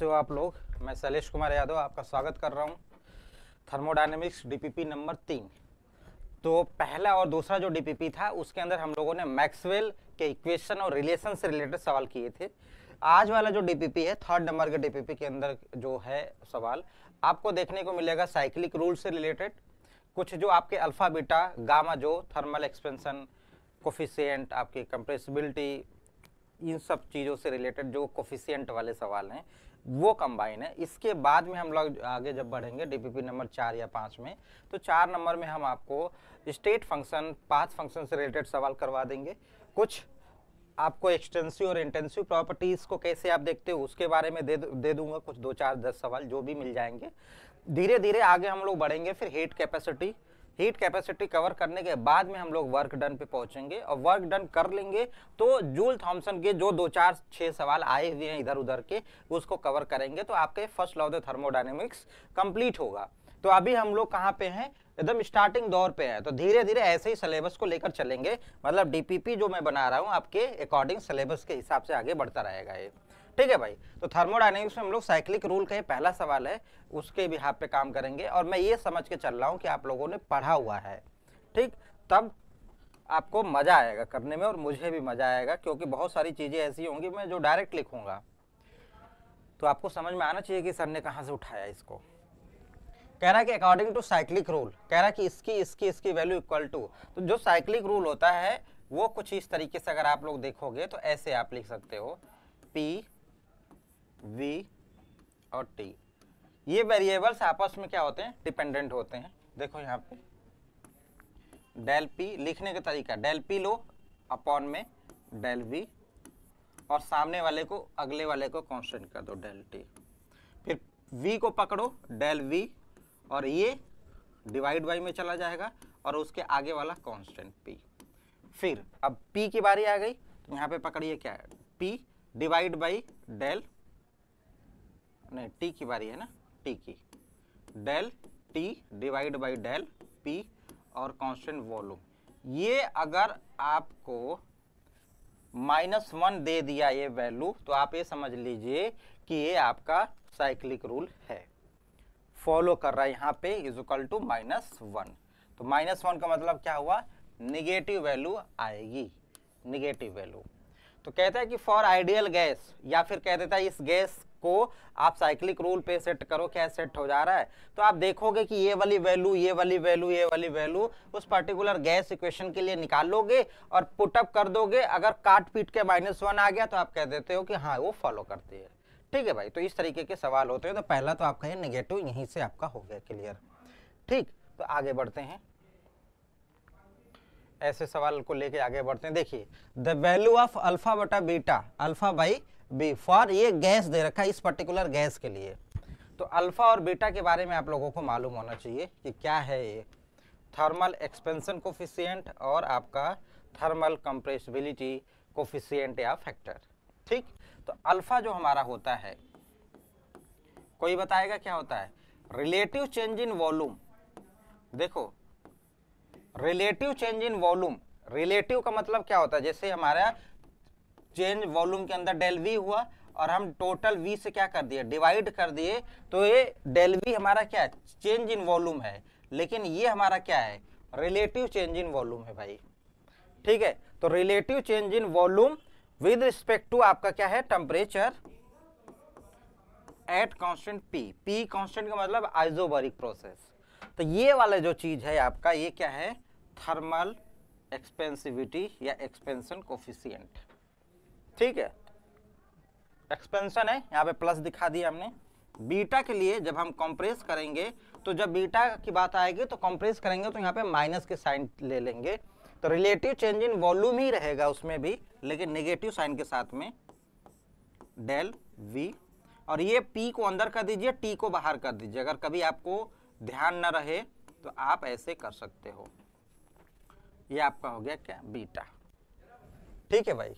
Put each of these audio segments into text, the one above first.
तो आप लोग मैं शैलेश कुमार यादव आपका स्वागत कर रहा हूँ थर्मोडाइनमिक्स डीपीपी नंबर तीन तो पहला और दूसरा जो डीपीपी था उसके अंदर हम लोगों ने मैक्सवेल के इक्वेशन और रिलेशन से रिलेटेड सवाल किए थे आज वाला जो डीपीपी है थर्ड नंबर के डीपीपी के अंदर जो है सवाल आपको देखने को मिलेगा साइक्लिक रूल से रिलेटेड कुछ जो आपके अल्फ़ाबीटा गामा जो थर्मल एक्सपेंसन कोफिशियंट आपकी कंप्रेसिबिलिटी इन सब चीज़ों से रिलेटेड जो कोफिशियंट वाले सवाल हैं वो कंबाइन है इसके बाद में हम लोग आगे जब बढ़ेंगे डीपीपी नंबर चार या पाँच में तो चार नंबर में हम आपको स्टेट फंक्शन पाँच फंक्शन से रिलेटेड सवाल करवा देंगे कुछ आपको एक्सटेंसिव और इंटेंसिव प्रॉपर्टीज़ को कैसे आप देखते हो उसके बारे में दे दे दूंगा कुछ दो चार दस सवाल जो भी मिल जाएंगे धीरे धीरे आगे हम लोग बढ़ेंगे फिर heat capacity heat capacity cover करने के बाद में हम लोग वर्क डन पे पहुंचेंगे और वर्क डन कर लेंगे तो जूल थॉम्सन के जो दो चार छः सवाल आए हुए हैं इधर उधर के उसको कवर करेंगे तो आपके first law the thermodynamics complete होगा तो अभी हम लोग कहाँ पे हैं एकदम स्टार्टिंग दौर पे है तो धीरे धीरे ऐसे ही सिलेबस को लेकर चलेंगे मतलब डीपीपी जो मैं बना रहा हूँ आपके अकॉर्डिंग सिलेबस के हिसाब से आगे बढ़ता रहेगा ये ठीक है भाई तो थर्मोडाइनमिक्स में हम लोग साइक्लिक रूल का ये पहला सवाल है उसके भी हाँ पे काम करेंगे और मैं ये समझ के चल रहा हूँ कि आप लोगों ने पढ़ा हुआ है ठीक तब आपको मज़ा आएगा करने में और मुझे भी मज़ा आएगा क्योंकि बहुत सारी चीज़ें ऐसी होंगी मैं जो डायरेक्ट लिखूँगा तो आपको समझ में आना चाहिए कि सर ने कहाँ से उठाया इसको कह रहा है कि अकॉर्डिंग टू साइक्लिक रूल कह रहा है कि इसकी इसकी इसकी वैल्यू इक्वल टू तो जो साइक्लिक रूल होता है वो कुछ इस तरीके से अगर आप लोग देखोगे तो ऐसे आप लिख सकते हो पी v और t ये वेरिएबल्स आपस में क्या होते हैं डिपेंडेंट होते हैं देखो यहाँ पे डेल p लिखने का तरीका डेल p लो अपॉन में डेल v और सामने वाले को अगले वाले को कांस्टेंट कर दो डेल t फिर v को पकड़ो डेल v और ये डिवाइड बाई में चला जाएगा और उसके आगे वाला कांस्टेंट p फिर अब p की बारी आ गई तो यहाँ पे पकड़िए क्या है पी डिवाइड बाई डेल અને t કી વારી હે ના t કી Δt / Δp ઓર કોન્સ્ટન્ટ વોલ્યુ યે અગર આપકો -1 દે દિયા એ વેલ્યુ તો આપ એ સમજી લિજીએ કે એ આપકા સાયકલિક રૂલ હે ફોલો કર રહા હે યહા પે = -1 તો -1 કા મતલબ ક્યા ہوا નેગેટિવ વેલ્યુ આયેગી નેગેટિવ વેલ્યુ તો કહેતા હે કે ફોર આઈડિયલ ગેસ يا ફિર કહેતા હે ઇસ ગેસ को आप साइक्लिक रूल पे सेट करो क्या सेट हो जा रहा है तो आप देखोगे कि ये वाली वैल्यू ये वाली वैल्यू ये वाली वैल्यू उस पर्टिकुलर गैस इक्वेशन के लिए निकालोगे और पुटअप कर दोगे अगर काट पीट के माइनस वन आ गया तो आप कह देते हो कि हाँ वो फॉलो करती है ठीक है भाई तो इस तरीके के सवाल होते हैं तो पहला तो आपका ये निगेटिव यहीं से आपका हो गया क्लियर ठीक तो आगे बढ़ते हैं ऐसे सवाल को लेके आगे बढ़ते हैं देखिए द वैल्यू ऑफ अल्फा बटा beta alpha by B for ये गैस दे रखा है इस पर्टिकुलर गैस के लिए तो अल्फा और बीटा के बारे में आप लोगों को मालूम होना चाहिए कि क्या है ये थर्मल एक्सपेंशन कोफिशियंट और आपका थर्मल कंप्रेसिबिलिटी कोफिशियंट या फैक्टर ठीक तो अल्फा जो हमारा होता है कोई बताएगा क्या होता है रिलेटिव चेंज इन वॉल्यूम देखो relative change in volume relative का मतलब क्या होता है जैसे हमारा चेंज वॉल्यूम के अंदर डेल वी हुआ और हम टोटल वी से क्या कर दिए डिवाइड कर दिए तो ये डेल वी हमारा क्या है चेंज इन वॉल्यूम है लेकिन ये हमारा क्या है रिलेटिव चेंज इन वॉल्यूम है भाई ठीक है तो relative change in volume with respect to आपका क्या है temperature at constant P P constant का मतलब आइजोबरिक प्रोसेस तो ये वाला जो चीज है आपका ये क्या है थर्मल एक्सपेंसिविटी या एक्सपेंशन कोफिशियंट ठीक है एक्सपेंशन है यहाँ पे प्लस दिखा दिया हमने बीटा के लिए जब हम कंप्रेस करेंगे तो जब बीटा की बात आएगी तो कंप्रेस करेंगे तो यहाँ पे माइनस के साइन ले लेंगे तो रिलेटिव चेंज इन वॉल्यूम ही रहेगा उसमें भी लेकिन नेगेटिव साइन के साथ में डेल वी और ये पी को अंदर कर दीजिए टी को बाहर कर दीजिए अगर कभी आपको ध्यान न रहे तो आप ऐसे कर सकते हो ये आपका हो गया क्या बीटा ठीक है भाई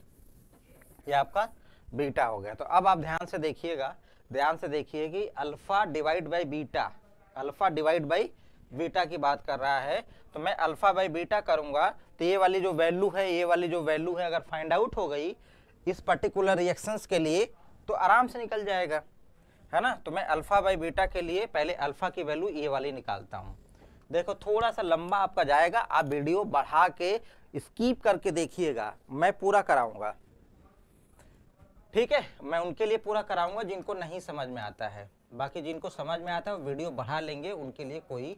ये आपका बीटा हो गया तो अब आप ध्यान से देखिएगा ध्यान से देखिए कि alpha divide by beta alpha divide by beta की बात कर रहा है तो मैं अल्फा बाई बीटा करूंगा तो ये वाली जो वैल्यू है ये वाली जो वैल्यू है अगर फाइंड आउट हो गई इस पर्टिकुलर रिएक्शंस के लिए तो आराम से निकल जाएगा है ना तो मैं अल्फ़ा बाई बीटा के लिए पहले अल्फ़ा की वैल्यू ये वाली निकालता हूँ देखो थोड़ा सा लंबा आपका जाएगा आप वीडियो बढ़ा के स्कीप करके देखिएगा मैं पूरा कराऊंगा ठीक है मैं उनके लिए पूरा कराऊंगा जिनको नहीं समझ में आता है बाकी जिनको समझ में आता है वीडियो बढ़ा लेंगे उनके लिए कोई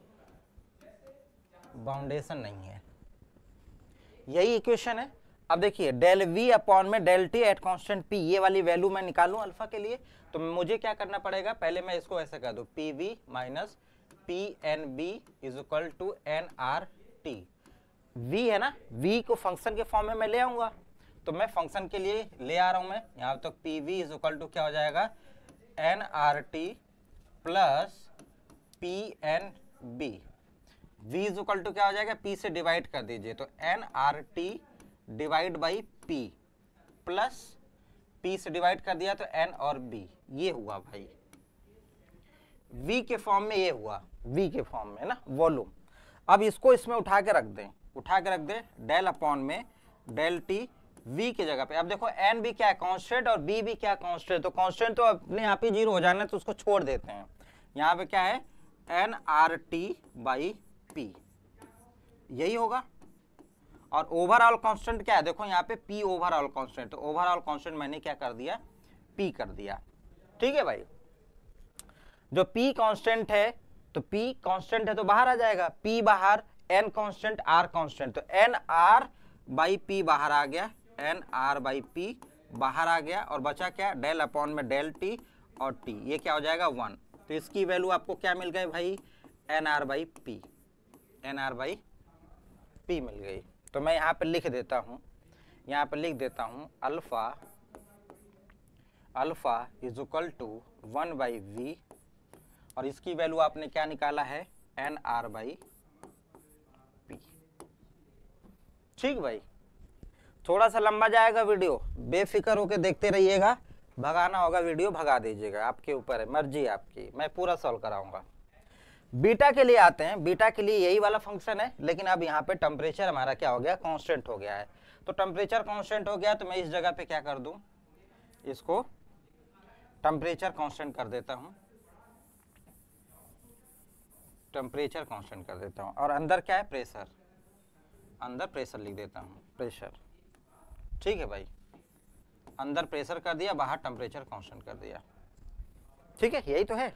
बाउंडेशन नहीं है यही इक्वेशन है अब देखिए डेल वी अपॉन में del T at constant P ये वाली वैल्यू मैं निकालू अल्फा के लिए तो मुझे क्या करना पड़ेगा पहले मैं इसको ऐसे कर दू P V minus P N B is equal to N R T V है ना वी को फंक्शन के फॉर्म में मैं ले आऊंगा तो मैं फंक्शन के लिए ले आ रहा हूं मैं यहां तक तो P V is equal to क्या हो जाएगा N R T plus P N B V is equal to क्या हो जाएगा पी से डिवाइड कर दीजिए तो N R T divide by P plus P से डिवाइड कर दिया तो एन और बी ये हुआ भाई वी के फॉर्म में ये हुआ वी के फॉर्म में ना वॉल्यूम अब इसको इसमें उठा के रख दें उठा के रख दें डेल अपॉन में डेल टी v की जगह पे अब देखो n भी क्या है कॉन्स्टेंट और b भी क्या है कॉन्स्टेंट तो कॉन्स्टेंट तो अपने आप ही जीरो हो जाना है तो उसको छोड़ देते हैं यहाँ पे क्या है N R T by P यही होगा और ओवरऑल कांस्टेंट क्या है देखो यहाँ पे p ओवरऑल कांस्टेंट तो ओवरऑल कांस्टेंट मैंने क्या कर दिया p कर दिया ठीक है भाई जो p कांस्टेंट है तो p कांस्टेंट है तो बाहर आ जाएगा p बाहर n कांस्टेंट r कांस्टेंट तो एन आर बाई पी बाहर आ गया एन आर बाई पी बाहर आ गया और बचा क्या डेल अपॉन में डेल टी और टी ये क्या हो जाएगा वन तो इसकी वैल्यू आपको क्या मिल गए भाई N R by P N R by P मिल गई तो मैं यहाँ पर लिख देता हूँ यहाँ पर लिख देता हूँ alpha alpha is equal to one by V और इसकी वैल्यू आपने क्या निकाला है एन आर बाई पी ठीक भाई थोड़ा सा लंबा जाएगा वीडियो बेफिक्र होकर देखते रहिएगा भगाना होगा वीडियो भगा दीजिएगा आपके ऊपर है मर्जी आपकी मैं पूरा सॉल्व कराऊंगा बीटा के लिए आते हैं बीटा के लिए यही वाला फंक्शन है लेकिन अब यहाँ पे टेम्परेचर हमारा क्या हो गया कांस्टेंट हो गया है तो टेम्परेचर कांस्टेंट हो गया तो मैं इस जगह पे क्या कर दूँ इसको टेम्परेचर कांस्टेंट कर देता हूँ टेम्परेचर कांस्टेंट कर देता हूँ और अंदर क्या है प्रेशर अंदर प्रेशर लिख देता हूँ प्रेशर ठीक है भाई अंदर प्रेशर कर दिया बाहर टेम्परेचर कांस्टेंट कर दिया ठीक है यही तो है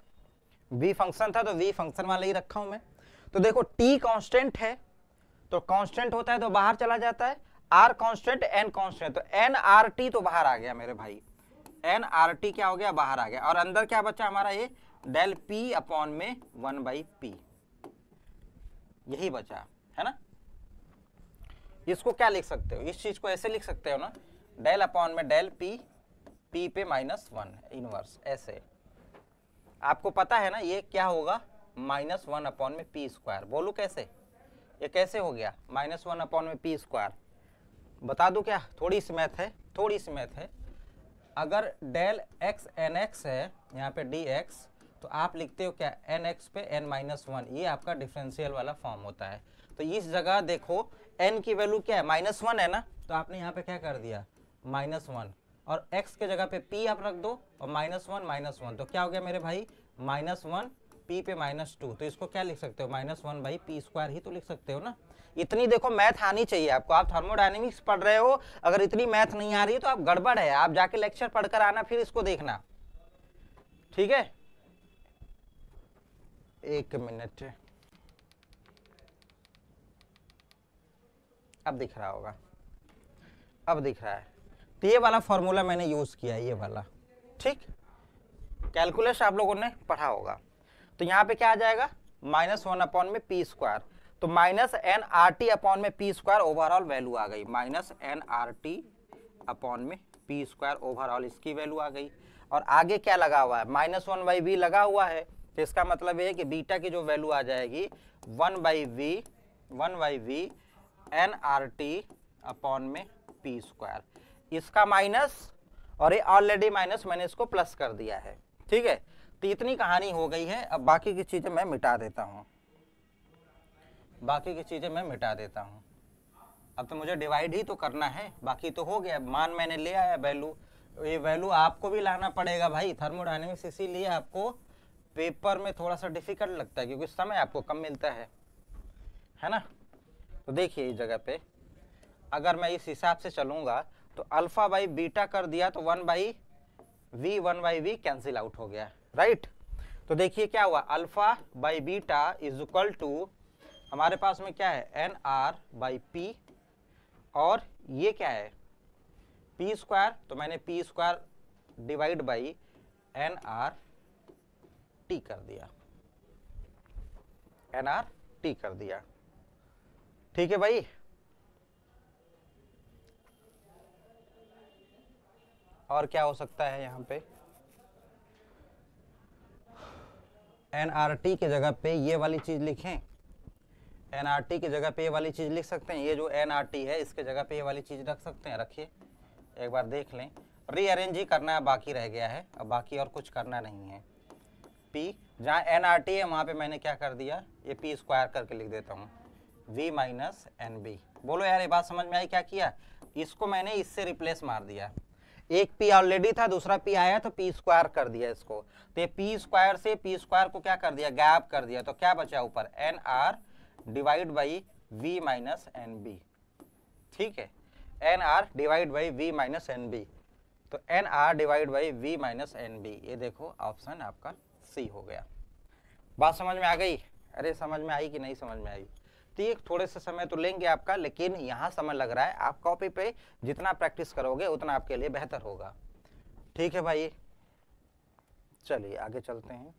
वी फंक्शन था तो वी फंक्शन वाला ही रखा हूं मैं तो देखो टी कॉन्स्टेंट है तो कॉन्स्टेंट होता है तो बाहर चला जाता है आर कॉन्स्टेंट एन कॉन्स्टेंट तो एन आर टी तो बाहर आ गया मेरे भाई एन आर टी क्या हो गया बाहर आ गया और अंदर क्या बचा हमारा ये डेल पी अपॉन में वन बाई पी यही बचा है ना इसको क्या लिख सकते हो इस चीज को ऐसे लिख सकते हो ना डेल अपॉन में डेल पी पी पे माइनस वन इनवर्स ऐसे आपको पता है ना ये क्या होगा माइनस वन अपॉन में पी स्क्वायर बोलो कैसे ये कैसे हो गया माइनस वन अपॉन में पी स्क्वायर बता दो क्या थोड़ी सी मैथ है थोड़ी सी मैथ है अगर डेल एक्स एन एक्स है यहाँ पे डी एक्स तो आप लिखते हो क्या एन एक्स पे एन माइनस वन ये आपका डिफरेंशियल वाला फॉर्म होता है तो इस जगह देखो एन की वैल्यू क्या है माइनस वन है ना तो आपने यहाँ पे क्या कर दिया माइनस वन और एक्स के जगह पे पी आप रख दो और माइनस वन माइनस वन तो क्या हो गया मेरे भाई माइनस वन पी पे माइनस टू तो इसको क्या लिख सकते हो minus one by P square ही तो लिख सकते हो ना इतनी देखो मैथ आनी चाहिए आपको आप थर्मोडाइनमिक्स पढ़ रहे हो अगर इतनी मैथ नहीं आ रही तो आप गड़बड़ है आप जाके लेक्चर पढ़कर आना फिर इसको देखना ठीक है एक मिनट अब दिख रहा होगा अब दिख रहा है तो ये वाला फॉर्मूला मैंने यूज़ किया ये वाला ठीक कैलकुलस आप लोगों ने पढ़ा होगा तो यहाँ पे क्या आ जाएगा माइनस वन अपॉन में पी स्क्वायर तो minus N R T upon में पी स्क्वायर ओवरऑल वैल्यू आ गई minus N R T upon में पी स्क्वायर ओवरऑल इसकी वैल्यू आ गई और आगे क्या लगा हुआ है माइनस वन बाई वी लगा हुआ है तो इसका मतलब ये है कि बीटा की जो वैल्यू आ जाएगी one by V one by V N R T upon में पी स्क्वायर इसका माइनस और ये ऑलरेडी माइनस मैंने इसको प्लस कर दिया है ठीक है तो इतनी कहानी हो गई है अब बाकी की चीज़ें मैं मिटा देता हूँ बाकी की चीज़ें मैं मिटा देता हूँ अब तो मुझे डिवाइड ही तो करना है बाकी तो हो गया मान मैंने ले आया वैल्यू ये वैल्यू आपको भी लाना पड़ेगा भाई थर्मोडाइनमिक्स इसीलिए आपको पेपर में थोड़ा सा डिफिकल्ट लगता है क्योंकि समय आपको कम मिलता है है ना तो देखिए इस जगह पे अगर मैं इस हिसाब से चलूँगा तो अल्फ़ा बाई बीटा कर दिया तो one by V one by V cancel out हो गया राइट तो देखिए क्या हुआ alpha by beta is equal to हमारे पास में क्या है एन आर बाई पी और ये क्या है पी स्क्वायर तो मैंने P square divide by N R T कर दिया एन आर टी कर दिया ठीक है भाई और क्या हो सकता है यहाँ पे टी के जगह पे ये वाली चीज़ लिखें टी की जगह पे ये वाली चीज़ लिख सकते हैं ये जो टी है इसके जगह पे ये वाली चीज़ रख सकते हैं रखिए एक बार देख लें रीअरेंज ही करना है बाकी रह गया है अब बाकी और कुछ करना नहीं है पी जहाँ टी है वहाँ पे मैंने क्या कर दिया ये पी स्क्वायर करके लिख देता हूँ v माइनस एन बी बोलो यार ये बात समझ में आई क्या किया इसको मैंने इससे रिप्लेस मार दिया एक p ऑलरेडी था दूसरा p आया तो p स्क्वायर कर दिया इसको तो ये p स्क्वायर से p स्क्वायर को क्या कर दिया गैप कर दिया तो क्या बचा ऊपर N R divide by V minus N B ठीक है N R divide by V minus N B तो N R divide by V minus N B ये देखो ऑप्शन आपका सी हो गया बात समझ में आ गई अरे समझ में आई कि नहीं समझ में आई प्रत्येक थोड़े से समय तो लेंगे आपका लेकिन यहाँ समय लग रहा है आप कॉपी पे जितना प्रैक्टिस करोगे उतना आपके लिए बेहतर होगा ठीक है भाई चलिए आगे चलते हैं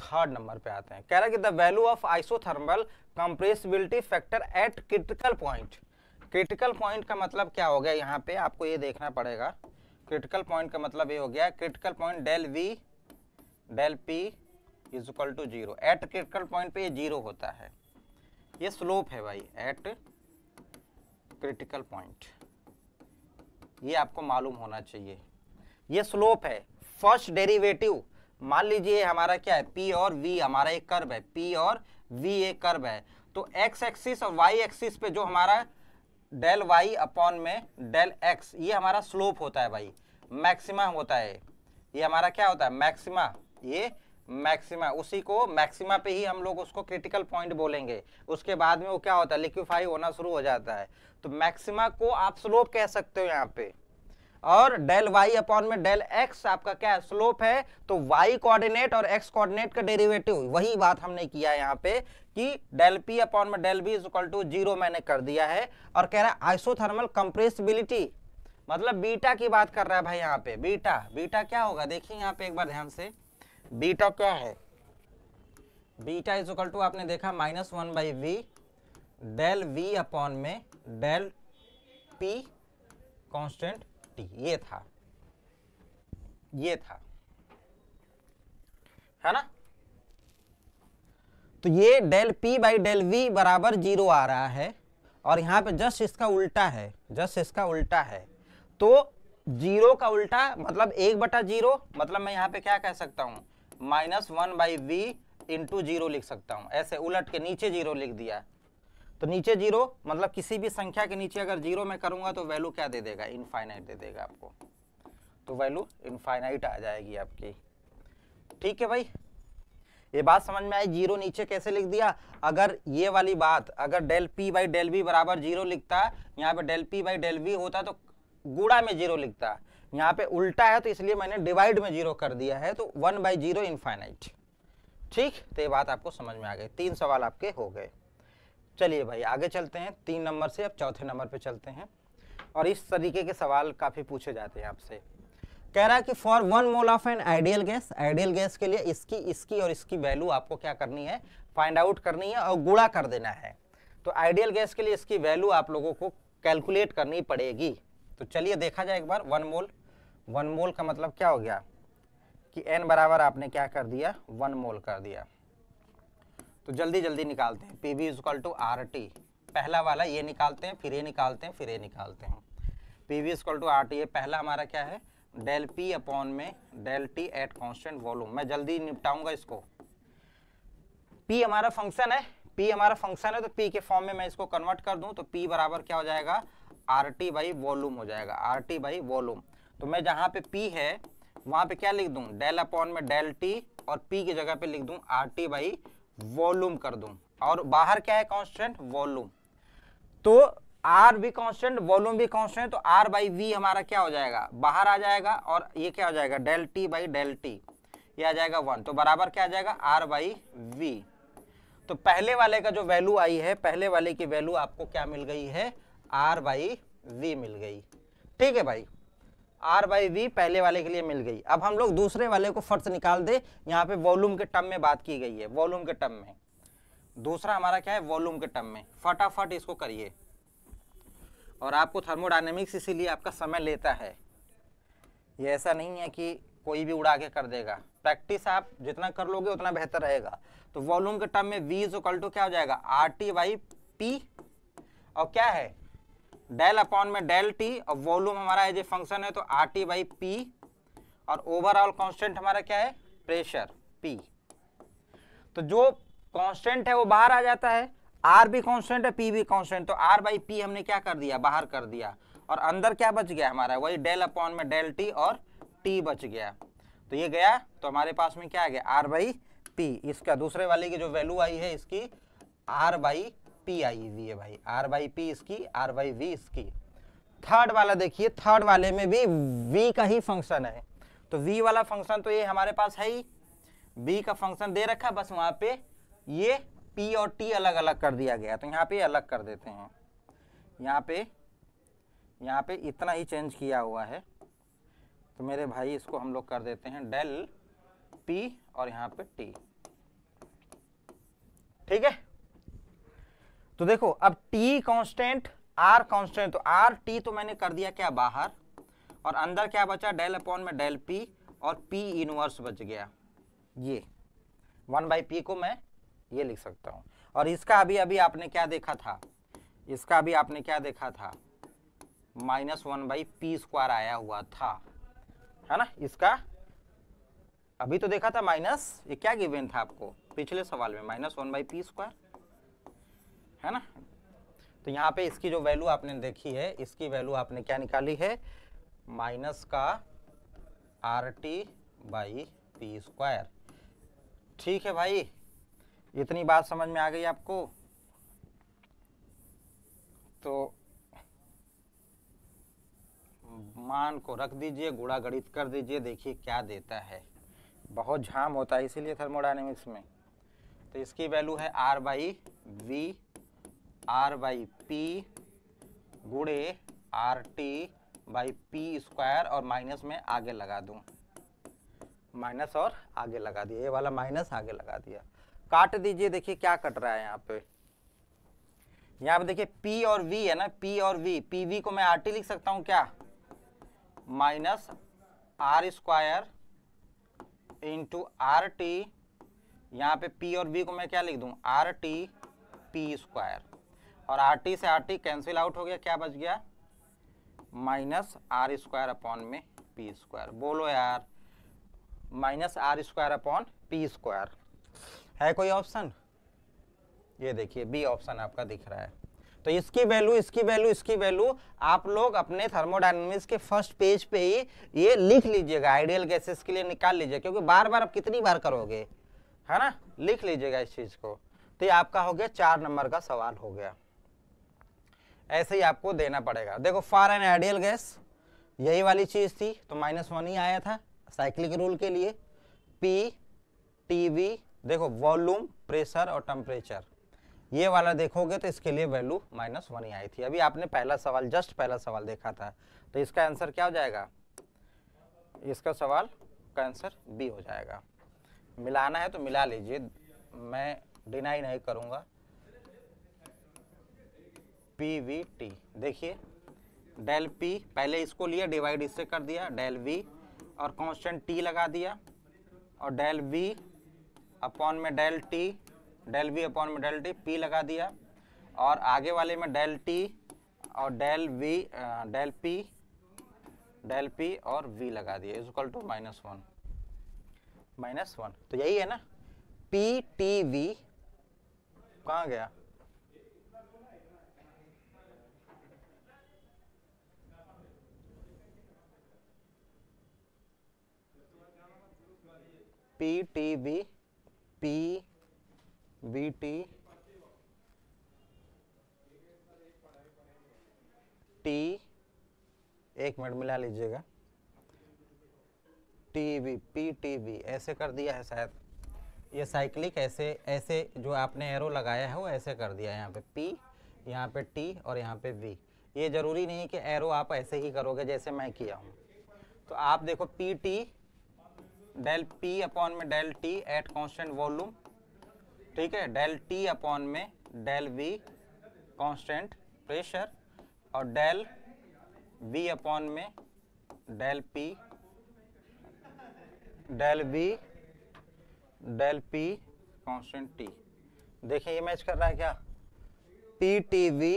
थर्ड नंबर पे आते हैं कह रहा है कि the value of isothermal compressibility factor at critical point critical point का मतलब क्या हो गया यहाँ पे आपको ये देखना पड़ेगा क्रिटिकल पॉइंट का मतलब ये हो गया critical point del V del P is equal to zero at critical point पे ये जीरो होता है ये स्लोप है भाई एट क्रिटिकल पॉइंट ये आपको मालूम होना चाहिए ये स्लोप है फर्स्ट डेरिवेटिव मान लीजिए हमारा क्या है पी और वी हमारा एक कर्व है पी और वी एक कर्व है तो एक्स एक्सिस और वाई एक्सिस पे जो हमारा डेल वाई अपॉन में डेल एक्स ये हमारा स्लोप होता है भाई मैक्सिमा होता है ये हमारा क्या होता है मैक्सिमा ये मैक्सिमा उसी को मैक्सिमा पे ही हम लोग उसको क्रिटिकल पॉइंट बोलेंगे उसके बाद में वो क्या होता है लिक्विफाई होना शुरू हो जाता है तो मैक्सिमा को आप स्लोप कह सकते हो यहाँ पे और डेल वाई अपॉन में डेल एक्स आपका क्या है स्लोप है तो वाई कोऑर्डिनेट और एक्स कोऑर्डिनेट का डेरिवेटिव वही बात हमने किया है यहाँ पे कि डेल पी अपॉन में del B is equal to zero मैंने कर दिया है और कह रहा है आइसोथर्मल कंप्रेसिबिलिटी मतलब बीटा की बात कर रहा है भाई यहाँ पे बीटा बीटा क्या होगा देखिए यहाँ पे एक बार ध्यान से बीटा क्या है बीटा इज इक्वल टू आपने देखा minus one by V del V upon में डेल पी कांस्टेंट टी ये था ये था है ना तो ये del P by del V बराबर जीरो आ रहा है और यहां पे जस्ट इसका उल्टा है जस्ट इसका उल्टा है तो जीरो का उल्टा मतलब एक बटा जीरो मतलब मैं यहां पे क्या कह सकता हूं minus one by V into zero लिख सकता हूं ऐसे उलट के नीचे जीरो लिख दिया तो नीचे जीरो मतलब किसी भी संख्या के नीचे अगर जीरो में करूंगा तो वैल्यू क्या दे देगा इनफाइनाइट दे देगा आपको तो वैल्यू इनफाइनाइट आ जाएगी आपकी ठीक है भाई ये बात समझ में आई जीरो नीचे कैसे लिख दिया अगर ये वाली बात अगर del P by del V बराबर जीरो लिखता यहाँ पे del P by del V होता तो गुड़ा में जीरो लिखता यहाँ पे उल्टा है तो इसलिए मैंने डिवाइड में जीरो कर दिया है तो वन बाई जीरो इनफाइनाइट ठीक तो ये बात आपको समझ में आ गई तीन सवाल आपके हो गए चलिए भाई आगे चलते हैं तीन नंबर से अब चौथे नंबर पे चलते हैं और इस तरीके के सवाल काफ़ी पूछे जाते हैं आपसे कह रहा है कि for one mole of an ideal gas ideal gas के लिए इसकी इसकी और इसकी वैल्यू आपको क्या करनी है फाइंड आउट करनी है और गुड़ा कर देना है तो आइडियल गैस के लिए इसकी वैल्यू आप लोगों को कैलकुलेट करनी पड़ेगी तो चलिए देखा जाए एक बार वन मोल वन मोल का मतलब क्या हो गया कि एन बराबर आपने क्या कर दिया वन मोल कर दिया तो जल्दी जल्दी निकालते हैं P V is equal to R T पहला वाला ये निकालते हैं फिर ये निकालते हैं फिर ये निकालते हैं P V is equal to R T ये पहला हमारा क्या है डेल पी अपॉन में del T at constant volume मैं जल्दी निपटाऊंगा इसको पी हमारा फंक्शन है पी हमारा फंक्शन है तो पी के फॉर्म में मैं इसको कन्वर्ट कर दूं तो पी बराबर क्या हो जाएगा आर टी बाई वॉल्यूम हो जाएगा आर टी बाई वॉल्यूम तो मैं जहाँ पे पी है वहाँ पे क्या लिख दूँ डेल अपॉन में डेल टी और पी की जगह पे लिख दूँ आर टी बाई वॉल्यूम कर दूँ और बाहर क्या है कॉन्स्टेंट वॉल्यूम तो आर भी कॉन्स्टेंट वॉल्यूम भी कॉन्स्टेंट तो आर बाई वी हमारा क्या हो जाएगा बाहर आ जाएगा और ये क्या हो जाएगा del T by del T ये आ जाएगा वन तो बराबर क्या आ जाएगा आर बाई वी तो पहले वाले का जो वैल्यू आई है पहले वाले की वैल्यू आपको क्या मिल गई है आर बाई वी मिल गई ठीक है भाई आर बाई वी पहले वाले के लिए मिल गई अब हम लोग दूसरे वाले को फर्श निकाल दे यहाँ पे वॉल्यूम के टर्म में बात की गई है वॉल्यूम के टर्म में दूसरा हमारा क्या है वॉल्यूम के टर्म में फटाफट इसको करिए और आपको थर्मोडाइनमिक्स इसीलिए आपका समय लेता है ये ऐसा नहीं है कि कोई भी उड़ा के कर देगा प्रैक्टिस आप जितना कर लोगे उतना बेहतर रहेगा तो वॉल्यूम के टर्म में वी इज इक्वल टू क्या हो जाएगा आर टी बाई पी और क्या है डेल अपॉन में डेल टी और वॉल्यूम हमारा एज ए फंक्शन है तो आर टी बाई पी और ओवरऑल कांस्टेंट हमारा क्या है प्रेशर पी तो जो कांस्टेंट है वो बाहर आ जाता है आर भी कांस्टेंट है पी भी कांस्टेंट तो आर बाई पी हमने क्या कर दिया बाहर कर दिया और अंदर क्या बच गया हमारा वही डेल अपॉन में डेल टी और टी बच गया तो ये गया तो हमारे पास में क्या आ गया आर बाई पी इसका दूसरे वाले की जो वैल्यू आई है इसकी आर बाई पी आई वी है भाई आर वाई पी इसकी आर वाई वी इसकी थर्ड वाला देखिए थर्ड वाले में भी वी का ही फंक्शन है तो वी वाला फंक्शन तो ये हमारे पास है ही वी का फंक्शन दे रखा बस वहाँ पे ये पी और टी अलग अलग कर दिया गया तो यहाँ पे अलग कर देते हैं यहाँ पे यहाँ पे इतना ही चेंज किया हुआ है तो मेरे भाई इसको हम लोग कर देते हैं डेल पी और यहाँ पे टी ठीक है तो देखो अब टी कांस्टेंट आर कांस्टेंट तो आर टी तो मैंने कर दिया क्या बाहर और अंदर क्या बचा डेल अपॉन में डेल पी और पी इनवर्स बच गया ये वन बाई पी को मैं ये लिख सकता हूँ और इसका अभी अभी आपने क्या देखा था इसका अभी आपने क्या देखा था minus one by P square आया हुआ था है ना इसका अभी तो देखा था माइनस ये क्या गिवेन था आपको पिछले सवाल में minus one by P square है ना तो यहाँ पे इसकी जो वैल्यू आपने देखी है इसकी वैल्यू आपने क्या निकाली है माइनस का R T by P square ठीक है भाई इतनी बात समझ में आ गई आपको तो मान को रख दीजिए गुड़ा गणित कर दीजिए देखिए क्या देता है बहुत झाम होता है इसीलिए थर्मोडाइनमिक्स में तो इसकी वैल्यू है R by V R by P गुड़े R T by P square और माइनस में आगे लगा दूं माइनस और आगे लगा दिया ये वाला माइनस आगे लगा दिया काट दीजिए देखिए क्या कट रहा है यहाँ पे यहाँ पे देखिए पी और वी है ना पी और वी पी वी को मैं आर टी लिख सकता हूँ क्या minus R square into R T यहाँ पे पी और वी को मैं क्या लिख दूँ आर टी पी स्क्वायर और आर टी से आर टी कैंसिल आउट हो गया क्या बच गया माइनस आर स्क्वायर अपॉन में पी स्क्वायर बोलो यार minus R square upon P square है कोई ऑप्शन ये देखिए बी ऑप्शन आपका दिख रहा है तो इसकी वैल्यू इसकी वैल्यू इसकी वैल्यू आप लोग अपने थर्मोडाइनमिक्स के फर्स्ट पेज पे ही ये लिख लीजिएगा आइडियल गैसेस के लिए निकाल लीजिए क्योंकि बार बार आप कितनी बार करोगे है ना लिख लीजिएगा इस चीज़ को तो ये आपका हो गया चार नंबर का सवाल हो गया ऐसे ही आपको देना पड़ेगा देखो फार एन आइडियल गैस यही वाली चीज़ थी तो माइनस वन ही आया था साइक्लिक रूल के लिए पी टी वी देखो वॉल्यूम प्रेशर और टम्परेचर ये वाला देखोगे तो इसके लिए वैल्यू माइनस वन ही आई थी अभी आपने पहला सवाल जस्ट पहला सवाल देखा था तो इसका आंसर क्या हो जाएगा इसका सवाल का आंसर बी हो जाएगा मिलाना है तो मिला लीजिए मैं डिनाई नहीं करूँगा पी वी टी देखिए डेल पी पहले इसको लिया डिवाइड इससे कर दिया डेल वी और कांस्टेंट टी लगा दिया और डेल वी अपॉन में del T del V upon में डेल टी पी लगा दिया और आगे वाले में डेल टी और del V del P del P और वी लगा दिया is equal to minus one minus one तो यही है ना पी टी वी कहाँ गया P T V P V T T एक मिनट मिला लीजिएगा T V P T V ऐसे कर दिया है शायद ये साइक्लिक ऐसे ऐसे जो आपने एरो लगाया है वो ऐसे कर दिया है यहाँ पे पी यहाँ पे टी और यहाँ पे वी ये ज़रूरी नहीं कि एरो आप ऐसे ही करोगे जैसे मैं किया हूँ तो आप देखो P T del P upon में del T at constant volume ठीक है डेल टी अपॉन में डेल वी कांस्टेंट प्रेशर और डेल वी अपॉन में del P del V del P constant T देखिए ये मैच कर रहा है क्या P T V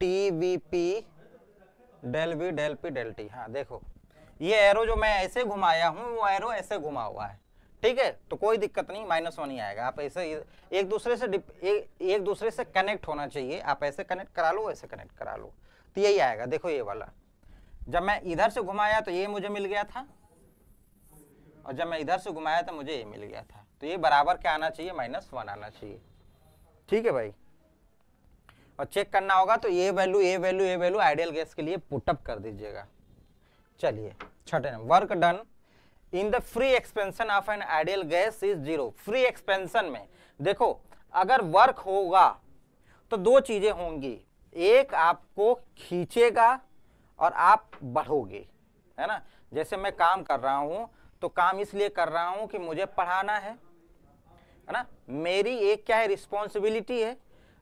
T V P del V del P del T हाँ देखो ये एरो जो मैं ऐसे घुमाया हूँ वो एरो ऐसे घुमा हुआ है ठीक है तो कोई दिक्कत नहीं माइनस वन ही आएगा आप ऐसे एक दूसरे से ए, एक दूसरे से कनेक्ट होना चाहिए आप ऐसे कनेक्ट करा लो ऐसे कनेक्ट करा लो तो यही आएगा देखो ये वाला जब मैं इधर से घुमाया तो ये मुझे मिल गया था और जब मैं इधर से घुमाया तो मुझे ये मिल गया था तो ये बराबर क्या आना चाहिए माइनस वन आना चाहिए ठीक है भाई और चेक करना होगा तो ये वैल्यू ये वैल्यू ये वैल्यू आइडियल गैस के लिए पुटअप कर दीजिएगा चलिए छठे work done in the free expansion of an ideal gas is zero free expansion में देखो अगर वर्क होगा तो दो चीज़ें होंगी एक आपको खींचेगा और आप बढ़ोगे है ना जैसे मैं काम कर रहा हूँ तो काम इसलिए कर रहा हूँ कि मुझे पढ़ाना है है ना मेरी एक क्या है रिस्पॉन्सिबिलिटी है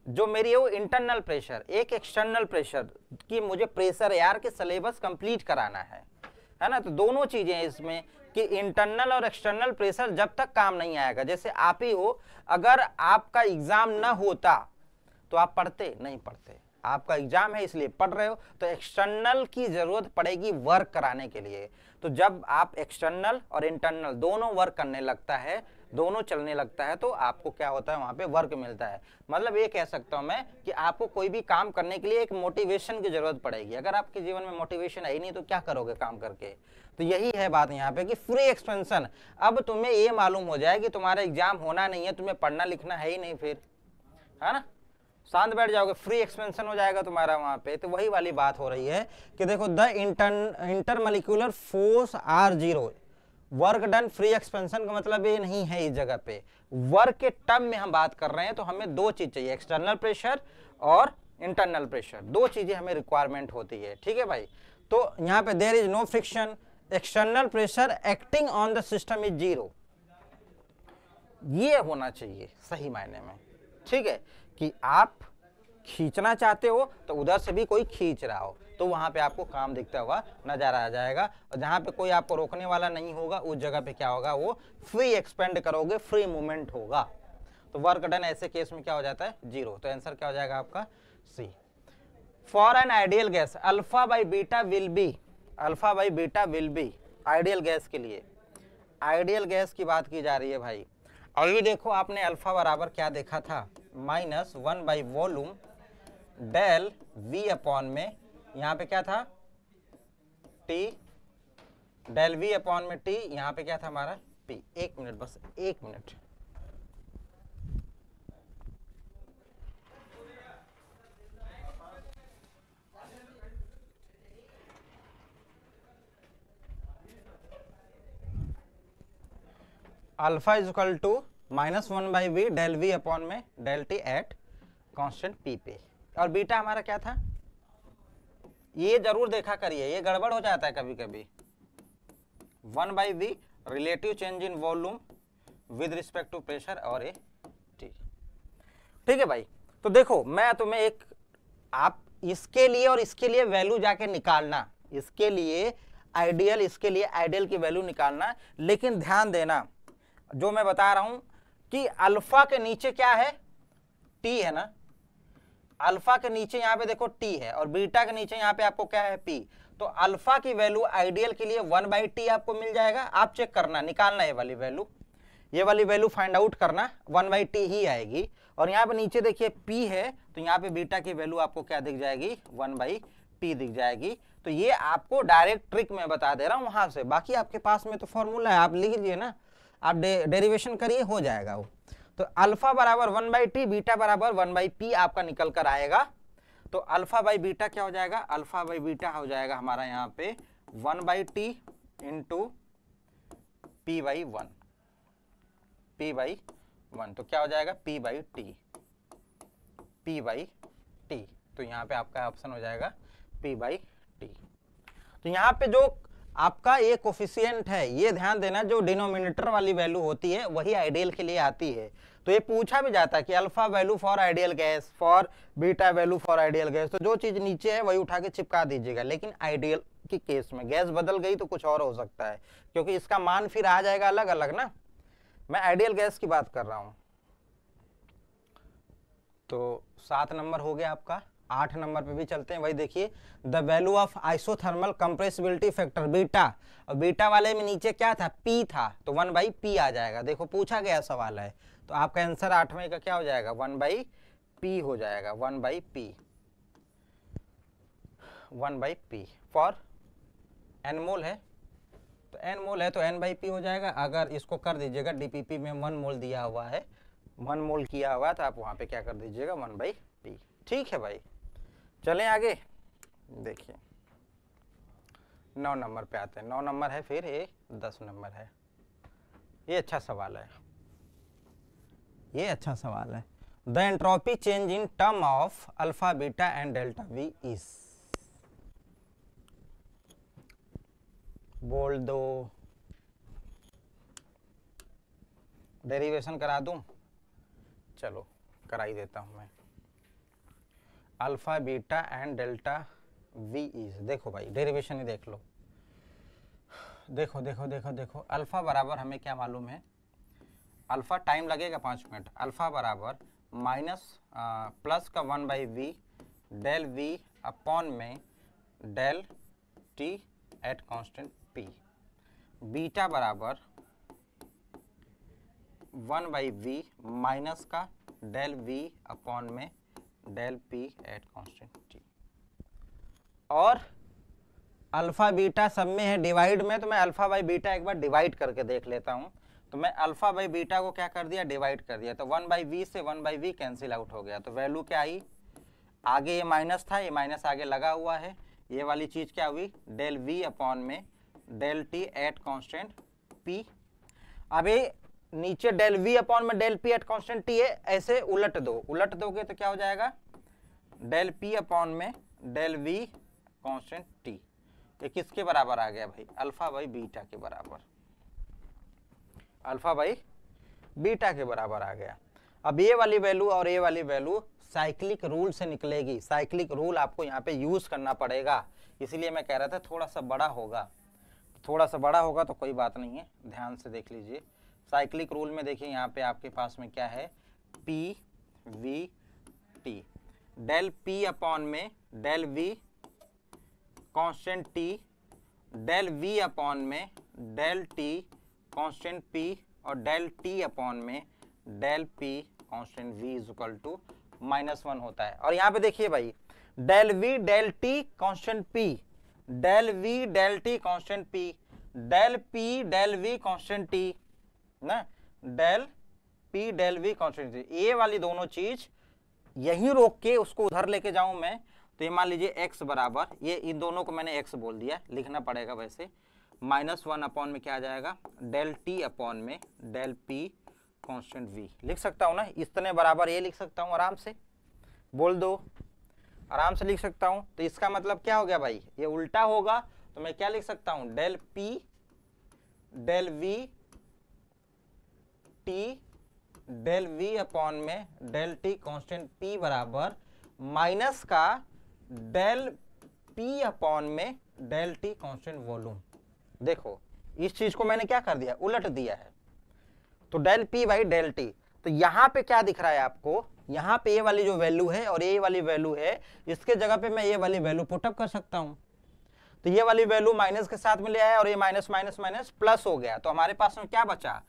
जो मेरी है वो इंटरनल प्रेशर एक एक्सटर्नल प्रेशर कि मुझे प्रेशर यार के सिलेबस कंप्लीट कराना है है ना तो दोनों चीज़ें इसमें कि इंटरनल और एक्सटर्नल प्रेशर जब तक काम नहीं आएगा जैसे आप ही हो अगर आपका एग्ज़ाम ना होता तो आप पढ़ते नहीं पढ़ते आपका एग्जाम है इसलिए पढ़ रहे हो तो एक्सटर्नल की ज़रूरत पड़ेगी वर्क कराने के लिए तो जब आप एक्सटर्नल और इंटरनल दोनों वर्क करने लगता है दोनों चलने लगता है तो आपको क्या होता है वहाँ पे वर्क मिलता है मतलब ये कह सकता हूँ मैं कि आपको कोई भी काम करने के लिए एक मोटिवेशन की जरूरत पड़ेगी अगर आपके जीवन में मोटिवेशन है ही नहीं तो क्या करोगे काम करके तो यही है बात यहाँ पे कि फ्री एक्सपेंशन अब तुम्हें ये मालूम हो जाए कि तुम्हारा एग्जाम होना नहीं है तुम्हें पढ़ना लिखना है ही नहीं फिर है ना शांत बैठ जाओगे फ्री एक्सपेंशन हो जाएगा तुम्हारा वहाँ पे तो वही वाली बात हो रही है कि देखो the inter intermolecular force are zero work done free expansion का मतलब ये नहीं है इस जगह पे वर्क के टर्म में हम बात कर रहे हैं तो हमें दो चीज़ चाहिए एक्सटर्नल प्रेशर और इंटरनल प्रेशर दो चीज़ें हमें रिक्वायरमेंट होती है ठीक है भाई तो यहाँ पे there is no friction external pressure acting on the system is zero ये होना चाहिए सही मायने में ठीक है कि आप खींचना चाहते हो तो उधर से भी कोई खींच रहा हो तो वहाँ पे आपको काम दिखता हुआ नज़र आ जाएगा और जहाँ पे कोई आपको रोकने वाला नहीं होगा उस जगह पे क्या होगा वो फ्री एक्सपेंड करोगे फ्री मूवमेंट होगा तो वर्क डन ऐसे केस में क्या हो जाता है जीरो तो आंसर क्या हो जाएगा आपका C for an ideal gas alpha by beta will be alpha by beta will be ideal gas के लिए आइडियल गैस की बात की जा रही है भाई अभी देखो आपने अल्फा बराबर क्या देखा था minus one by volume del V upon में यहाँ पे क्या था टी डेल वी अपॉन में टी यहाँ पे क्या था हमारा पी एक मिनट बस एक minute alpha is equal to minus one by V del V upon में del T at constant P पे और बीटा हमारा क्या था ये जरूर देखा करिए ये गड़बड़ हो जाता है कभी कभी one by the relative change in volume with respect to pressure और ए टी ठीक है भाई तो देखो मैं तुम्हें एक आप इसके लिए और इसके लिए वैल्यू जाके निकालना इसके लिए आइडियल इसके लिए आइडियल की वैल्यू निकालना लेकिन ध्यान देना जो मैं बता रहा हूं कि अल्फा के नीचे क्या है टी है ना अल्फा के नीचे यहाँ पे देखो टी है और बीटा के नीचे यहाँ पे आपको क्या है पी तो अल्फा की वैल्यू आइडियल के लिए वन बाई टी आपको मिल जाएगा आप चेक करना निकालना ये वाली वैल्यू ये वाली वैल्यू फाइंड आउट करना वन बाई टी ही आएगी और यहाँ पे नीचे देखिए पी है तो यहाँ पे बीटा की वैल्यू आपको क्या दिख जाएगी वन बाई टी दिख जाएगी तो ये आपको डायरेक्ट ट्रिक में बता दे रहा हूँ वहां से बाकी आपके पास में तो फॉर्मूला है आप लिख लीजिए ना आप डेरिवेशन करिए हो जाएगा वो तो अल्फा बराबर वन बाई टी बीटा बराबर वन बाई पी आपका निकल कर आएगा तो अल्फा बाई बीटा क्या हो जाएगा अल्फा बाई बीटा हो जाएगा हमारा यहाँ पे one by T into P by one P by one तो क्या हो जाएगा P by T P by T तो यहाँ पे आपका ऑप्शन हो जाएगा पी बाई टी तो यहाँ पे जो आपका ये कोफिशियंट है ये ध्यान देना जो डिनोमिनेटर वाली वैल्यू होती है वही आइडियल के लिए आती है तो ये पूछा भी जाता है कि alpha value for ideal gas for beta value for ideal gas तो जो चीज़ नीचे है वही उठा के चिपका दीजिएगा लेकिन आइडियल के केस में गैस बदल गई तो कुछ और हो सकता है क्योंकि इसका मान फिर आ जाएगा अलग अलग ना मैं आइडियल गैस की बात कर रहा हूँ तो सात नंबर हो गया आपका आठ नंबर पे भी चलते हैं वही देखिए the value of isothermal compressibility factor beta और बीटा वाले में नीचे क्या था पी था तो वन बाई पी आ जाएगा देखो पूछा गया सवाल है तो आपका आंसर आठवें का क्या हो जाएगा वन बाई पी हो जाएगा one by P one by P for N mole है तो एन मोल है तो एन बाई पी हो जाएगा अगर इसको कर दीजिएगा डीपीपी में वन मोल दिया हुआ है वन मोल किया हुआ है तो आप वहाँ पे क्या कर दीजिएगा वन बाई पी ठीक है भाई चलें आगे देखिए नौ नंबर पे आते हैं नौ नंबर है फिर ये दस नंबर है ये अच्छा सवाल है ये अच्छा सवाल है the entropy change in term of alpha beta and delta V is बोल दो डेरिवेशन करा दूं चलो करा ही देता हूं मैं alpha beta and delta V is देखो भाई डेरिवेशन ही देख लो देखो देखो देखो देखो अल्फ़ा बराबर हमें क्या मालूम है अल्फ़ा टाइम लगेगा पाँच मिनट अल्फ़ा बराबर माइनस प्लस का one by V del V upon में del T at constant P beta बराबर वन बाई वी माइनस का डेल वी अपॉन में del P at constant T और अल्फ़ा बीटा सब में है डिवाइड में तो मैं अल्फ़ा बाई बीटा एक बार डिवाइड करके देख लेता हूँ तो मैं अल्फ़ा बाई बीटा को क्या कर दिया डिवाइड कर दिया तो वन बाई वी से one by V cancel out हो गया तो वैल्यू क्या आई आगे ये माइनस था ये माइनस आगे लगा हुआ है ये वाली चीज़ क्या हुई डेल वी अपॉन में del T at constant P अभी नीचे डेल वी अपॉन में del P at constant T है ऐसे उलट दो उलट दोगे तो क्या हो जाएगा डेल पी अपॉन में डेल वी कॉन्स्टेंट टी ये किसके बराबर आ गया भाई अल्फा बाई बीटा के बराबर अल्फा बाई बीटा के बराबर आ गया अब ये वाली वैल्यू और ये वाली वैल्यू साइक्लिक रूल से निकलेगी साइक्लिक रूल आपको यहाँ पे यूज़ करना पड़ेगा इसलिए मैं कह रहा था थोड़ा सा बड़ा होगा थोड़ा सा बड़ा होगा तो कोई बात नहीं है ध्यान से देख लीजिए साइक्लिक रूल में देखिए यहाँ पे आपके पास में क्या है P V T del P upon में del V constant T del V upon में डेल टी कांस्टेंट पी और डेल टी अपॉन में del P constant V is equal to minus one होता है और यहाँ पे देखिए भाई del V del T constant P del V del T constant P del P del V constant T ना del P del V constant T ये वाली दोनों चीज़ यहीं रोक के उसको उधर लेके जाऊं मैं तो ये मान लीजिए x बराबर ये इन दोनों को मैंने x बोल दिया लिखना पड़ेगा वैसे माइनस वन अपॉन में क्या आ जाएगा डेल टी अपॉन में डेल पी कॉन्स्टेंट वी लिख सकता हूँ ना इतने बराबर ये लिख सकता हूँ आराम से बोल दो आराम से लिख सकता हूँ तो इसका मतलब क्या हो गया भाई ये उल्टा होगा तो मैं क्या लिख सकता हूँ del P del V T del V upon में डेल टी कांस्टेंट पी बराबर माइनस का डेल पी अपॉन में डेल टी कांस्टेंट वॉल्यूम देखो इस चीज को मैंने क्या कर दिया उलट दिया है तो del P by del T तो यहां पे क्या दिख रहा है आपको यहां पे ये वाली जो वैल्यू है और ये वाली वैल्यू है इसके जगह पे मैं ये वाली वैल्यू पुटअप कर सकता हूं तो ये वाली वैल्यू माइनस के साथ में ले आया और ये माइनस माइनस माइनस प्लस हो गया तो हमारे पास में क्या बचा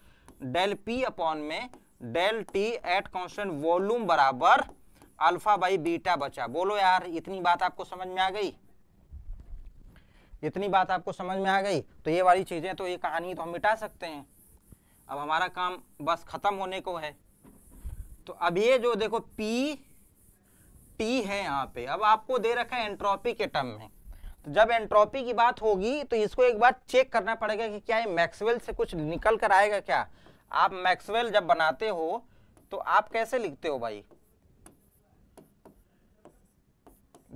डेल पी अपॉन में del T at constant volume बराबर अल्फा बाई बीटा बचा बोलो यार इतनी बात आपको समझ में आ गई इतनी बात आपको समझ में आ गई तो ये वाली चीज़ें तो ये कहानी तो हम मिटा सकते हैं अब हमारा काम बस ख़त्म होने को है तो अब ये जो देखो पी टी है यहाँ पे अब आपको दे रखा है एंट्रोपी के टर्म में तो जब एंट्रोपी की बात होगी तो इसको एक बार चेक करना पड़ेगा कि क्या ये मैक्सवेल से कुछ निकल कर आएगा क्या आप मैक्सवेल जब बनाते हो तो आप कैसे लिखते हो भाई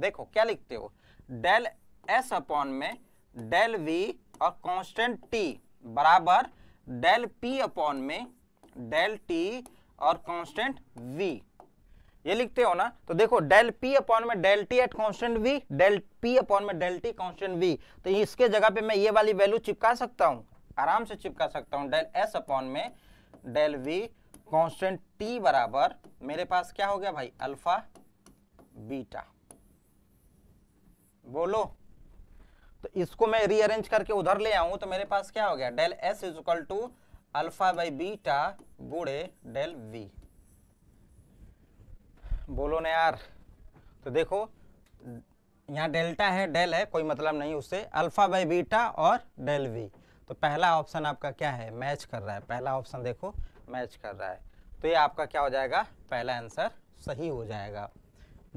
देखो क्या लिखते हो डेल एस अपॉन में डेल वी और कांस्टेंट टी बराबर डेल पी अपॉन में डेल टी और कांस्टेंट वी ये लिखते हो ना तो देखो डेल पी अपॉन में del T at constant V del P upon में डेल टी कांस्टेंट वी तो इसके जगह पे मैं ये वाली वैल्यू चिपका सकता हूं आराम से चिपका सकता हूं डेल एस अपॉन में डेल वी कॉन्स्टेंट टी बराबर मेरे पास क्या हो गया भाई अल्फा बीटा बोलो तो इसको मैं रीअरेंज करके उधर ले आऊं तो मेरे पास क्या हो गया del S is equal to alpha by beta बूढ़े डेल वी बोलो ना यार तो देखो यहाँ डेल्टा है डेल है कोई मतलब नहीं उससे अल्फा बाई बीटा और डेल वी तो पहला ऑप्शन आपका क्या है मैच कर रहा है पहला ऑप्शन देखो मैच कर रहा है तो ये आपका क्या हो जाएगा पहला आंसर सही हो जाएगा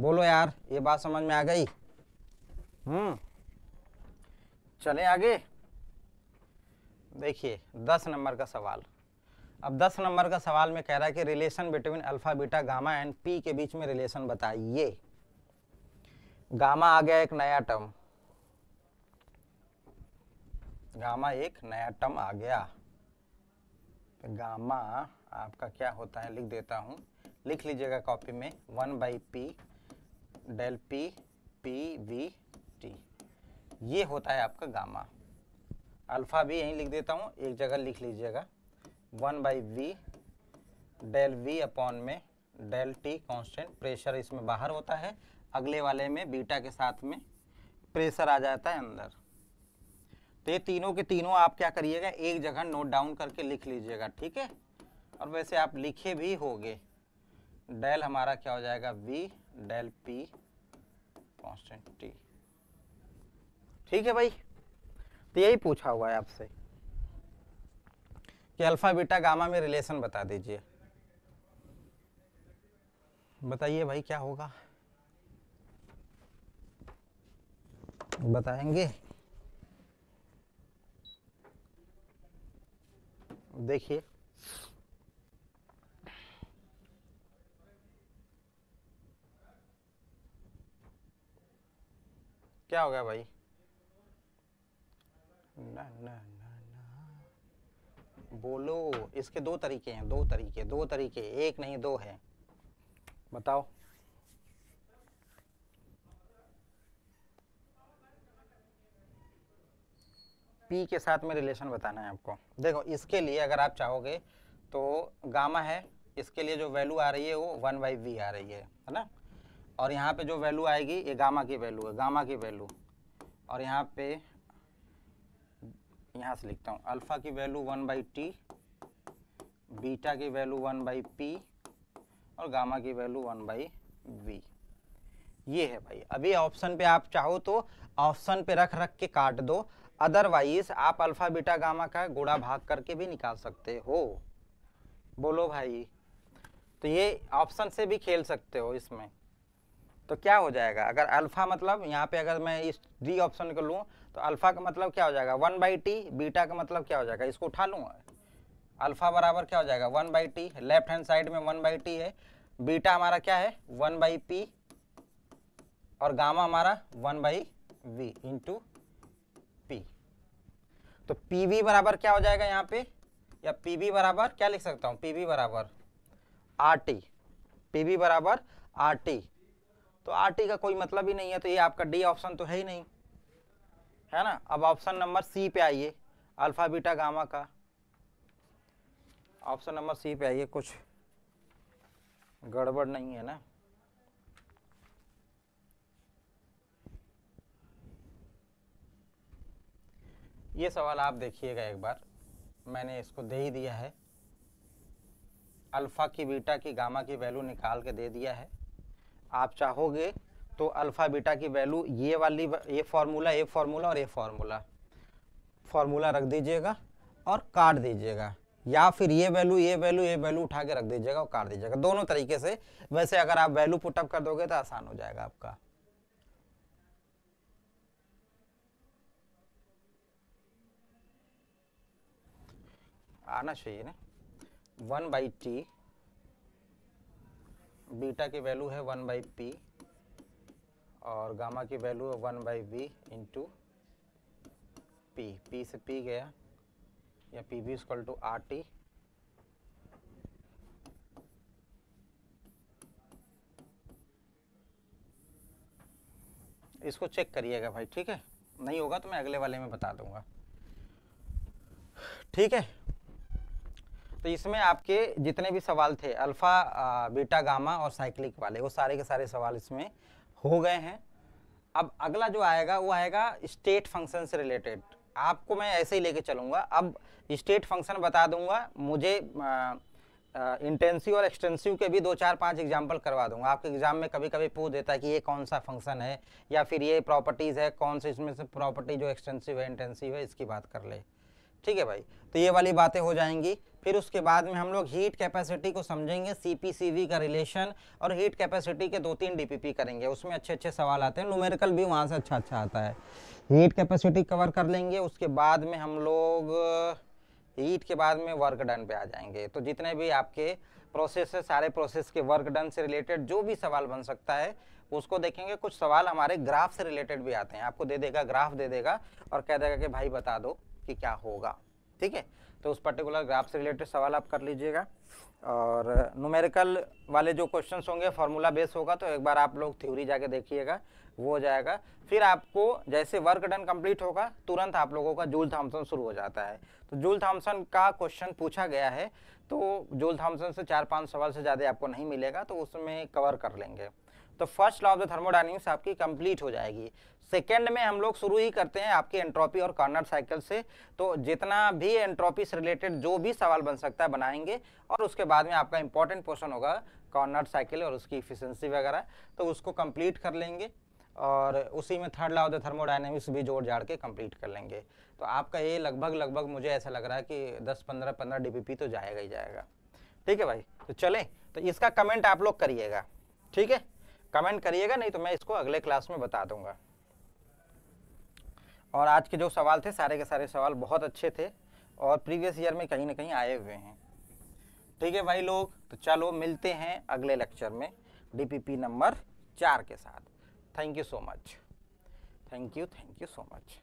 बोलो यार ये बात समझ में आ गई हम्म चले आगे देखिए दस नंबर का सवाल अब दस नंबर का सवाल में कह रहा है कि relation between alpha beta gamma and P के बीच में रिलेशन बताइए गामा आ गया एक नया टर्म गामा एक नया टर्म आ गया तो गामा आपका क्या होता है लिख देता हूँ लिख लीजिएगा कॉपी में one by P del P P V T ये होता है आपका गामा अल्फ़ा भी यहीं लिख देता हूँ एक जगह लिख लीजिएगा one by V del V upon में डेल टी कांस्टेंट प्रेशर इसमें बाहर होता है अगले वाले में बीटा के साथ में प्रेशर आ जाता है अंदर तो ये तीनों के तीनों आप क्या करिएगा एक जगह नोट डाउन करके लिख लीजिएगा ठीक है और वैसे आप लिखे भी गए डेल हमारा क्या हो जाएगा V del P constant T ठीक है भाई तो यही पूछा हुआ है आपसे कि अल्फा बीटा गामा में रिलेशन बता दीजिए बताइए भाई क्या होगा बताएंगे देखिए क्या हो गया भाई ना ना ना ना बोलो इसके दो तरीके हैं दो तरीके दो तरीके एक नहीं दो है बताओ पी के साथ में रिलेशन बताना है आपको देखो इसके लिए अगर आप चाहोगे तो गामा है इसके लिए जो वैल्यू आ रही है वो वन बाई वी आ रही है है ना और यहाँ पे जो वैल्यू आएगी ये गामा की वैल्यू है गामा की वैल्यू और यहाँ पे यहाँ से लिखता हूँ अल्फ़ा की value one by T beta की वैल्यू वन बाई पी और गामा की वैल्यू वन बाई वी ये है भाई अभी ऑप्शन पे आप चाहो तो ऑप्शन पे रख रख के काट दो अदरवाइज आप अल्फा बीटा गामा का गुड़ा भाग करके भी निकाल सकते हो बोलो भाई तो ये ऑप्शन से भी खेल सकते हो इसमें तो क्या हो जाएगा अगर अल्फ़ा मतलब यहाँ पे अगर मैं इस डी ऑप्शन को लूँ तो अल्फ़ा का मतलब क्या हो जाएगा वन बाई टी बीटा का मतलब क्या हो जाएगा इसको उठा लूँ अल्फ़ा बराबर क्या हो जाएगा one by T left hand side में वन बाई टी है बीटा हमारा क्या है वन बाई पी और गामा हमारा वन बाई वी इंटू तो पी वी बराबर क्या हो जाएगा यहाँ पे या पी वी बराबर क्या लिख सकता हूँ पी वी बराबर आर टी पी वी बराबर आर टी तो आर टी का कोई मतलब ही नहीं है तो ये आपका डी ऑप्शन तो है ही नहीं है ना अब ऑप्शन नंबर सी पे आइए अल्फा बीटा गामा का ऑप्शन नंबर सी पे आइए कुछ गड़बड़ नहीं है ना ये सवाल आप देखिएगा एक बार मैंने इसको दे ही दिया है अल्फ़ा की बीटा की गामा की वैल्यू निकाल के दे दिया है आप चाहोगे तो अल्फ़ा बीटा की वैल्यू ये वाली ये फार्मूला ये फार्मूला और ये फार्मूला फार्मूला रख दीजिएगा और काट दीजिएगा या फिर ये वैल्यू ये वैल्यू ये वैल्यू उठा के रख दीजिएगा और काट दीजिएगा दोनों तरीके से वैसे अगर आप वैल्यू पुटअप कर दोगे तो आसान हो जाएगा आपका आना चाहिए ना वन बाई टी बीटा की वैल्यू है वन बाई पी और गामा की वैल्यू है one by V into P P से पी गया या P V is equal to R T इसको चेक करिएगा भाई ठीक है नहीं होगा तो मैं अगले वाले में बता दूंगा ठीक है तो इसमें आपके जितने भी सवाल थे अल्फ़ा बीटा गामा और साइक्लिक वाले वो सारे के सारे सवाल इसमें हो गए हैं अब अगला जो आएगा वो आएगा स्टेट फंक्शन से रिलेटेड आपको मैं ऐसे ही लेके चलूँगा अब स्टेट फंक्शन बता दूंगा मुझे इंटेंसिव और एक्सटेंसिव के भी दो चार पांच एग्जाम्पल करवा दूंगा आपके एग्जाम में कभी कभी पूछ देता है कि ये कौन सा फंक्शन है या फिर ये प्रॉपर्टीज़ है कौन से इसमें से प्रॉपर्टी जो एक्सटेंसिव है इंटेंसिव है इसकी बात कर ले ठीक है भाई तो ये वाली बातें हो जाएंगी फिर उसके बाद में हम लोग हीट कैपेसिटी को समझेंगे सी का रिलेशन और हीट कैपेसिटी के दो तीन डी करेंगे उसमें अच्छे अच्छे सवाल आते हैं नूमेरिकल भी वहाँ से अच्छा अच्छा आता है हीट कैपेसिटी कवर कर लेंगे उसके बाद में हम लोग हीट के बाद में वर्क डन पे आ जाएंगे तो जितने भी आपके प्रोसेस है सारे प्रोसेस के वर्क डन से रिलेटेड जो भी सवाल बन सकता है उसको देखेंगे कुछ सवाल हमारे ग्राफ से रिलेटेड भी आते हैं आपको दे देगा ग्राफ दे देगा और कह देगा कि भाई बता दो कि क्या होगा ठीक है तो उस पर्टिकुलर ग्राफ से रिलेटेड सवाल आप कर लीजिएगा और नूमेरिकल वाले जो क्वेश्चंस होंगे फार्मूला बेस होगा तो एक बार आप लोग थ्योरी जाके देखिएगा वो हो जाएगा फिर आपको जैसे वर्क डन कंप्लीट होगा तुरंत आप लोगों का जूल थॉम्सन शुरू हो जाता है तो जूल थॉम्सन का क्वेश्चन पूछा गया है तो जूल थॉम्सन से चार पाँच सवाल से ज़्यादा आपको नहीं मिलेगा तो उसमें कवर कर लेंगे तो first law of the thermodynamics आपकी कंप्लीट हो जाएगी सेकेंड में हम लोग शुरू ही करते हैं आपकी एंट्रोपी और कॉर्नर साइकिल से तो जितना भी एंट्रोपी से रिलेटेड जो भी सवाल बन सकता है बनाएंगे और उसके बाद में आपका इंपॉर्टेंट पोर्शन होगा कॉर्नर साइकिल और उसकी इफिशेंसी वगैरह तो उसको कंप्लीट कर लेंगे और उसी में third law of the thermodynamics भी जोड़ जाड़ के कंप्लीट कर लेंगे तो आपका ये लगभग लगभग मुझे ऐसा लग रहा है कि पंद्रह डी 15 पी तो जाएगा ही जाएगा ठीक है भाई तो चलें तो इसका कमेंट आप लोग करिएगा ठीक है कमेंट करिएगा नहीं तो मैं इसको अगले क्लास में बता दूंगा और आज के जो सवाल थे सारे के सारे सवाल बहुत अच्छे थे और प्रीवियस ईयर में कहीं ना कहीं आए हुए हैं ठीक है भाई लोग तो चलो मिलते हैं अगले लेक्चर में डीपीपी नंबर चार के साथ thank you so much thank you thank you so much